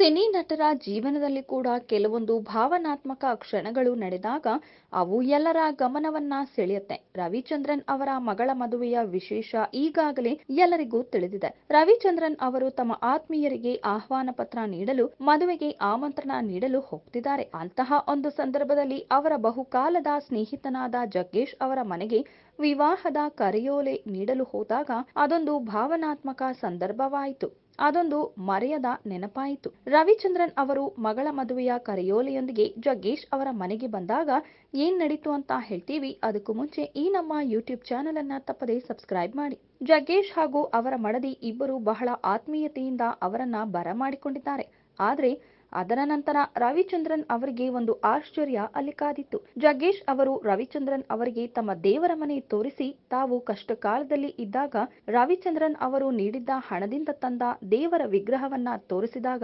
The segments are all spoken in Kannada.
ಸಿನಿ ನಟರ ಜೀವನದಲ್ಲಿ ಕೂಡ ಕೆಲವೊಂದು ಭಾವನಾತ್ಮಕ ಕ್ಷಣಗಳು ನಡೆದಾಗ ಅವು ಎಲ್ಲರ ಗಮನವನ್ನ ಸೆಳೆಯುತ್ತೆ ರವಿಚಂದ್ರನ್ ಅವರ ಮಗಳ ಮದುವೆಯ ವಿಶೇಷ ಈಗಾಗಲೇ ಎಲ್ಲರಿಗೂ ತಿಳಿದಿದೆ ರವಿಚಂದ್ರನ್ ಅವರು ತಮ್ಮ ಆತ್ಮೀಯರಿಗೆ ಆಹ್ವಾನ ಪತ್ರ ನೀಡಲು ಮದುವೆಗೆ ಆಮಂತ್ರಣ ನೀಡಲು ಹೋಗ್ತಿದ್ದಾರೆ ಅಂತಹ ಒಂದು ಸಂದರ್ಭದಲ್ಲಿ ಅವರ ಬಹುಕಾಲದ ಸ್ನೇಹಿತನಾದ ಜಗ್ಗೇಶ್ ಅವರ ಮನೆಗೆ ವಿವಾಹದ ಕರೆಯೋಲೆ ನೀಡಲು ಹೋದಾಗ ಅದೊಂದು ಭಾವನಾತ್ಮಕ ಸಂದರ್ಭವಾಯಿತು ಅದೊಂದು ಮರೆಯದ ನೆನಪಾಯಿತು ರವಿಚಂದ್ರನ್ ಅವರು ಮಗಳ ಮದುವೆಯ ಕರೆಯೋಲೆಯೊಂದಿಗೆ ಜಗ್ಗೇಶ್ ಅವರ ಮನೆಗೆ ಬಂದಾಗ ಏನ್ ನಡೀತು ಅಂತ ಹೇಳ್ತೀವಿ ಅದಕ್ಕೂ ಮುಂಚೆ ಈ ನಮ್ಮ ಯೂಟ್ಯೂಬ್ ಚಾನೆಲ್ ಅನ್ನ ತಪ್ಪದೇ ಸಬ್ಸ್ಕ್ರೈಬ್ ಮಾಡಿ ಜಗ್ಗೇಶ್ ಹಾಗೂ ಅವರ ಮಡದಿ ಇಬ್ಬರು ಬಹಳ ಆತ್ಮೀಯತೆಯಿಂದ ಅವರನ್ನ ಬರಮಾಡಿಕೊಂಡಿದ್ದಾರೆ ಆದರೆ ಅದರ ನಂತರ ರವಿಚಂದ್ರನ್ ಅವರಿಗೆ ಒಂದು ಆಶ್ಚರ್ಯ ಅಲ್ಲಿ ಕಾದಿತ್ತು ಜಗ್ಗೇಶ್ ಅವರು ರವಿಚಂದ್ರನ್ ಅವರಿಗೆ ತಮ್ಮ ದೇವರ ಮನೆ ತೋರಿಸಿ ತಾವು ಕಷ್ಟ ಕಾಲದಲ್ಲಿ ಇದ್ದಾಗ ರವಿಚಂದ್ರನ್ ಅವರು ನೀಡಿದ್ದ ಹಣದಿಂದ ತಂದ ದೇವರ ವಿಗ್ರಹವನ್ನ ತೋರಿಸಿದಾಗ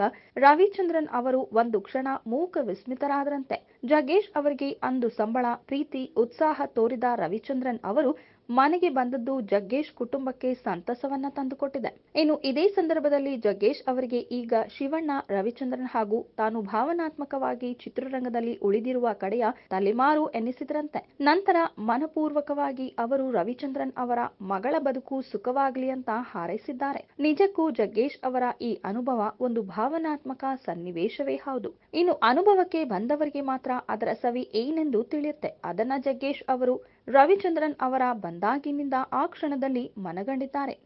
ರವಿಚಂದ್ರನ್ ಅವರು ಒಂದು ಕ್ಷಣ ಮೂಕ ವಿಸ್ಮಿತರಾದರಂತೆ ಜಗ್ಗೇಶ್ ಅವರಿಗೆ ಅಂದು ಸಂಬಳ ಪ್ರೀತಿ ಉತ್ಸಾಹ ತೋರಿದ ರವಿಚಂದ್ರನ್ ಅವರು ಮನೆಗೆ ಬಂದದ್ದು ಜಗ್ಗೇಶ್ ಕುಟುಂಬಕ್ಕೆ ಸಂತಸವನ್ನ ತಂದುಕೊಟ್ಟಿದೆ ಇನ್ನು ಇದೇ ಸಂದರ್ಭದಲ್ಲಿ ಜಗ್ಗೇಶ್ ಅವರಿಗೆ ಈಗ ಶಿವಣ್ಣ ರವಿಚಂದ್ರನ್ ಹಾಗೂ ತಾನು ಭಾವನಾತ್ಮಕವಾಗಿ ಚಿತ್ರರಂಗದಲ್ಲಿ ಉಳಿದಿರುವ ಕಡೆಯ ತಲೆಮಾರು ಎನ್ನಿಸಿದ್ರಂತೆ ನಂತರ ಮನಪೂರ್ವಕವಾಗಿ ಅವರು ರವಿಚಂದ್ರನ್ ಅವರ ಮಗಳ ಬದುಕು ಸುಖವಾಗ್ಲಿ ಅಂತ ಹಾರೈಸಿದ್ದಾರೆ ನಿಜಕ್ಕೂ ಜಗ್ಗೇಶ್ ಅವರ ಈ ಅನುಭವ ಒಂದು ಭಾವನಾತ್ಮಕ ಸನ್ನಿವೇಶವೇ ಹೌದು ಇನ್ನು ಅನುಭವಕ್ಕೆ ಬಂದವರಿಗೆ ಮಾತ್ರ ಅದರ ಸವಿ ಏನೆಂದು ತಿಳಿಯುತ್ತೆ ಅದನ್ನ ಜಗ್ಗೇಶ್ ಅವರು ರವಿಚಂದ್ರನ್ ಅವರ ಬಂದಾಗಿನಿಂದ ಆ ಕ್ಷಣದಲ್ಲಿ ಮನಗಂಡಿದ್ದಾರೆ